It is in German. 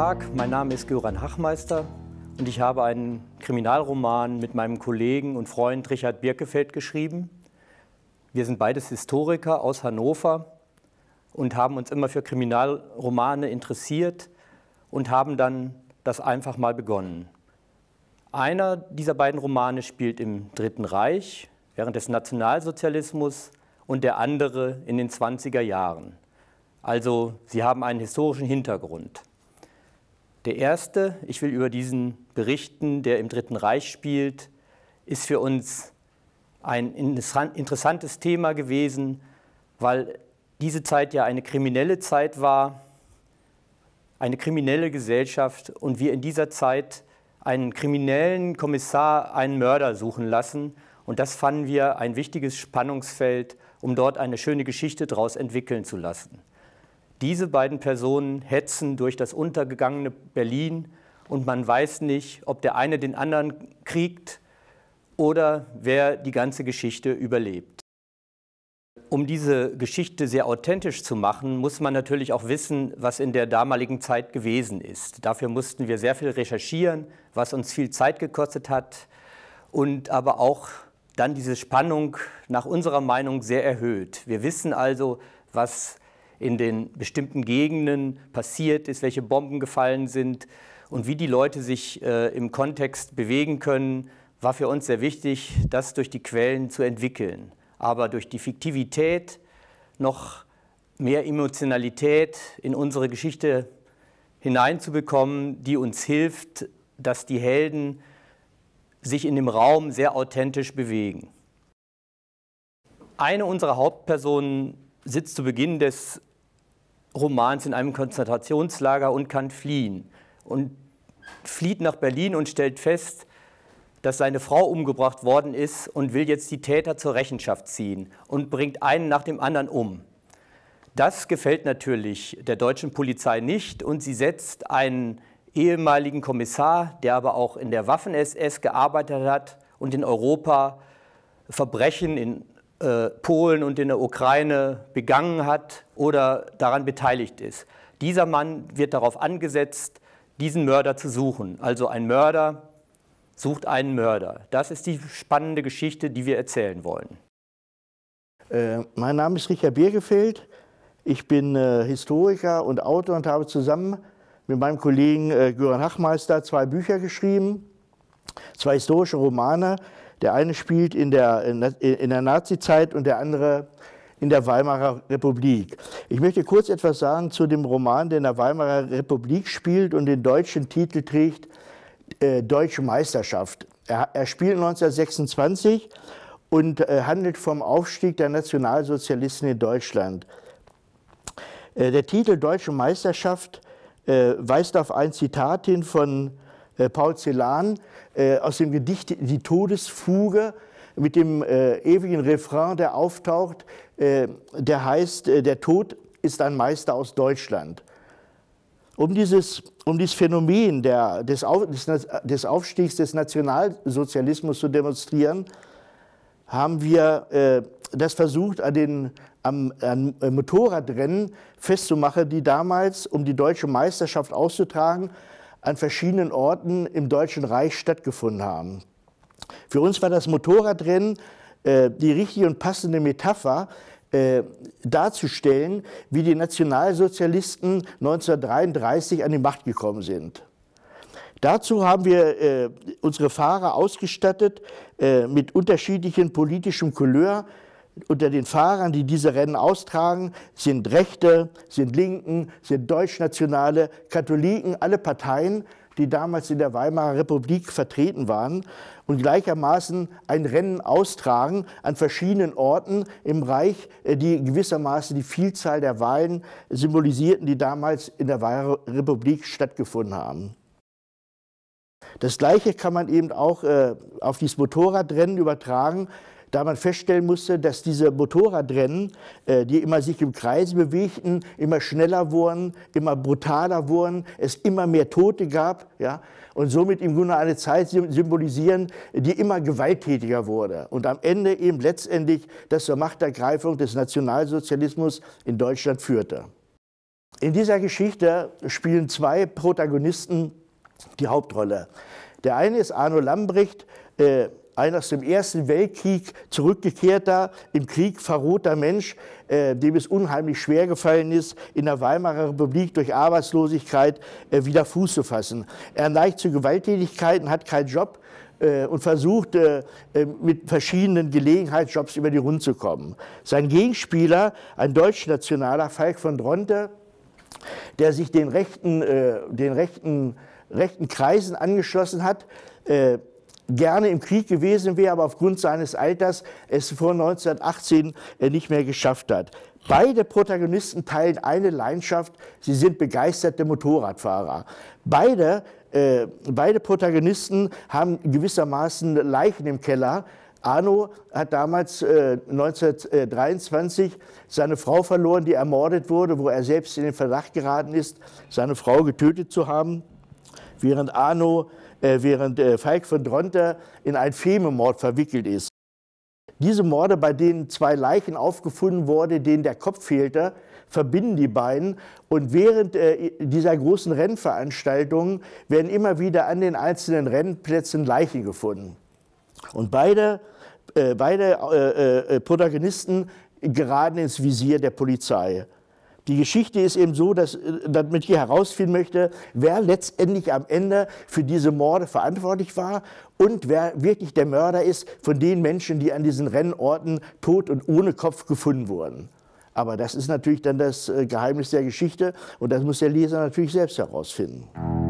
Tag, mein Name ist Göran Hachmeister und ich habe einen Kriminalroman mit meinem Kollegen und Freund Richard Birkefeld geschrieben. Wir sind beides Historiker aus Hannover und haben uns immer für Kriminalromane interessiert und haben dann das einfach mal begonnen. Einer dieser beiden Romane spielt im Dritten Reich während des Nationalsozialismus und der andere in den 20er Jahren. Also sie haben einen historischen Hintergrund. Der erste, ich will über diesen berichten, der im Dritten Reich spielt, ist für uns ein interessantes Thema gewesen, weil diese Zeit ja eine kriminelle Zeit war, eine kriminelle Gesellschaft und wir in dieser Zeit einen kriminellen Kommissar, einen Mörder suchen lassen. Und das fanden wir ein wichtiges Spannungsfeld, um dort eine schöne Geschichte daraus entwickeln zu lassen. Diese beiden Personen hetzen durch das untergegangene Berlin und man weiß nicht, ob der eine den anderen kriegt oder wer die ganze Geschichte überlebt. Um diese Geschichte sehr authentisch zu machen, muss man natürlich auch wissen, was in der damaligen Zeit gewesen ist. Dafür mussten wir sehr viel recherchieren, was uns viel Zeit gekostet hat und aber auch dann diese Spannung nach unserer Meinung sehr erhöht. Wir wissen also, was in den bestimmten Gegenden passiert ist, welche Bomben gefallen sind und wie die Leute sich äh, im Kontext bewegen können, war für uns sehr wichtig, das durch die Quellen zu entwickeln. Aber durch die Fiktivität noch mehr Emotionalität in unsere Geschichte hineinzubekommen, die uns hilft, dass die Helden sich in dem Raum sehr authentisch bewegen. Eine unserer Hauptpersonen sitzt zu Beginn des Romans in einem Konzentrationslager und kann fliehen. Und flieht nach Berlin und stellt fest, dass seine Frau umgebracht worden ist und will jetzt die Täter zur Rechenschaft ziehen und bringt einen nach dem anderen um. Das gefällt natürlich der deutschen Polizei nicht und sie setzt einen ehemaligen Kommissar, der aber auch in der Waffen-SS gearbeitet hat und in Europa Verbrechen in äh, Polen und in der Ukraine begangen hat oder daran beteiligt ist. Dieser Mann wird darauf angesetzt, diesen Mörder zu suchen. Also ein Mörder sucht einen Mörder. Das ist die spannende Geschichte, die wir erzählen wollen. Äh, mein Name ist Richard Biergefeld. Ich bin äh, Historiker und Autor und habe zusammen mit meinem Kollegen äh, Göran Hachmeister zwei Bücher geschrieben, zwei historische Romane, der eine spielt in der, äh, äh, in der Nazizeit und der andere in der Weimarer Republik. Ich möchte kurz etwas sagen zu dem Roman, der in der Weimarer Republik spielt und den deutschen Titel trägt äh, Deutsche Meisterschaft. Er, er, spielt 1926 und äh, handelt vom Aufstieg der Nationalsozialisten in Deutschland. Äh, der Titel Deutsche Meisterschaft äh, weist auf ein Zitat hin von äh, Paul Celan äh, aus dem Gedicht Die Todesfuge mit dem äh, ewigen Refrain, der auftaucht, der heißt, der Tod ist ein Meister aus Deutschland. Um dieses, um dieses Phänomen der, des, Auf, des Aufstiegs des Nationalsozialismus zu demonstrieren, haben wir äh, das versucht, an den am, an Motorradrennen festzumachen, die damals, um die deutsche Meisterschaft auszutragen, an verschiedenen Orten im Deutschen Reich stattgefunden haben. Für uns war das Motorradrennen äh, die richtige und passende Metapher, äh, darzustellen, wie die Nationalsozialisten 1933 an die Macht gekommen sind. Dazu haben wir äh, unsere Fahrer ausgestattet äh, mit unterschiedlichen politischem Couleur, unter den Fahrern, die diese Rennen austragen, sind Rechte, sind Linken, sind Deutschnationale, Katholiken, alle Parteien, die damals in der Weimarer Republik vertreten waren und gleichermaßen ein Rennen austragen an verschiedenen Orten im Reich, äh, die gewissermaßen die Vielzahl der Wahlen symbolisierten, die damals in der Weimarer Republik stattgefunden haben. Das Gleiche kann man eben auch äh, auf dieses Motorradrennen übertragen da man feststellen musste, dass diese Motorradrennen, äh, die immer sich im Kreis bewegten, immer schneller wurden, immer brutaler wurden, es immer mehr Tote gab, ja, und somit im Grunde eine Zeit symbolisieren, die immer gewalttätiger wurde und am Ende eben letztendlich das zur Machtergreifung des Nationalsozialismus in Deutschland führte. In dieser Geschichte spielen zwei Protagonisten die Hauptrolle. Der eine ist Arno Lambrecht, äh, ein aus dem Ersten Weltkrieg zurückgekehrter, im Krieg verrohter Mensch, äh, dem es unheimlich schwer gefallen ist, in der Weimarer Republik durch Arbeitslosigkeit äh, wieder Fuß zu fassen. Er neigt zu Gewalttätigkeiten, hat keinen Job äh, und versucht äh, äh, mit verschiedenen Gelegenheitsjobs über die Runden zu kommen. Sein Gegenspieler, ein deutschnationaler Falk von Dronte, der sich den rechten, den rechten, rechten Kreisen angeschlossen hat, gerne im Krieg gewesen wäre, aber aufgrund seines Alters es vor 1918 äh, nicht mehr geschafft hat. Beide Protagonisten teilen eine Leidenschaft, sie sind begeisterte Motorradfahrer. Beide, äh, beide Protagonisten haben gewissermaßen Leichen im Keller. Arno hat damals äh, 1923 seine Frau verloren, die ermordet wurde, wo er selbst in den Verdacht geraten ist, seine Frau getötet zu haben während Arno, äh, während äh, Falk von Dronter in einen Fememord verwickelt ist. Diese Morde, bei denen zwei Leichen aufgefunden wurden, denen der Kopf fehlte, verbinden die beiden. Und während äh, dieser großen Rennveranstaltungen werden immer wieder an den einzelnen Rennplätzen Leichen gefunden. Und beide, äh, beide äh, äh, Protagonisten geraten ins Visier der Polizei. Die Geschichte ist eben so, dass, äh, damit ich herausfinden möchte, wer letztendlich am Ende für diese Morde verantwortlich war und wer wirklich der Mörder ist von den Menschen, die an diesen Rennorten tot und ohne Kopf gefunden wurden. Aber das ist natürlich dann das äh, Geheimnis der Geschichte und das muss der Leser natürlich selbst herausfinden.